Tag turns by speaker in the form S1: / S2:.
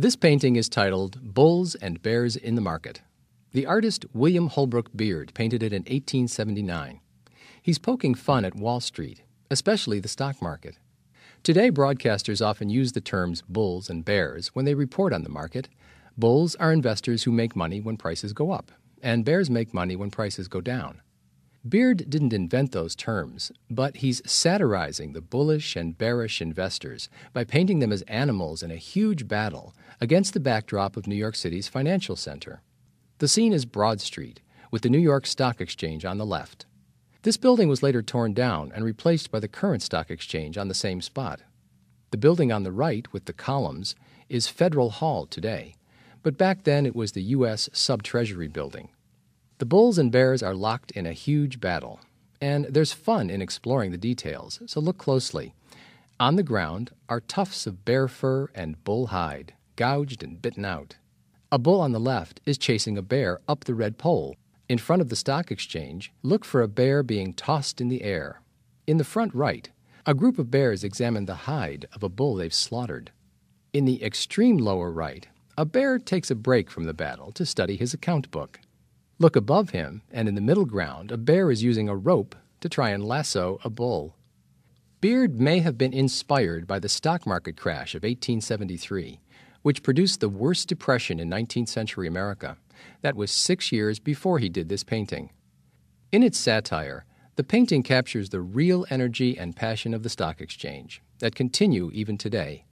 S1: This painting is titled Bulls and Bears in the Market. The artist William Holbrook Beard painted it in 1879. He's poking fun at Wall Street, especially the stock market. Today, broadcasters often use the terms bulls and bears when they report on the market. Bulls are investors who make money when prices go up, and bears make money when prices go down. Beard didn't invent those terms, but he's satirizing the bullish and bearish investors by painting them as animals in a huge battle against the backdrop of New York City's financial center. The scene is Broad Street, with the New York Stock Exchange on the left. This building was later torn down and replaced by the current stock exchange on the same spot. The building on the right, with the columns, is Federal Hall today, but back then it was the U.S. Sub Treasury Building. The bulls and bears are locked in a huge battle, and there's fun in exploring the details, so look closely. On the ground are tufts of bear fur and bull hide, gouged and bitten out. A bull on the left is chasing a bear up the red pole. In front of the stock exchange, look for a bear being tossed in the air. In the front right, a group of bears examine the hide of a bull they've slaughtered. In the extreme lower right, a bear takes a break from the battle to study his account book. Look above him, and in the middle ground, a bear is using a rope to try and lasso a bull. Beard may have been inspired by the stock market crash of 1873, which produced the worst depression in 19th century America. That was six years before he did this painting. In its satire, the painting captures the real energy and passion of the stock exchange that continue even today.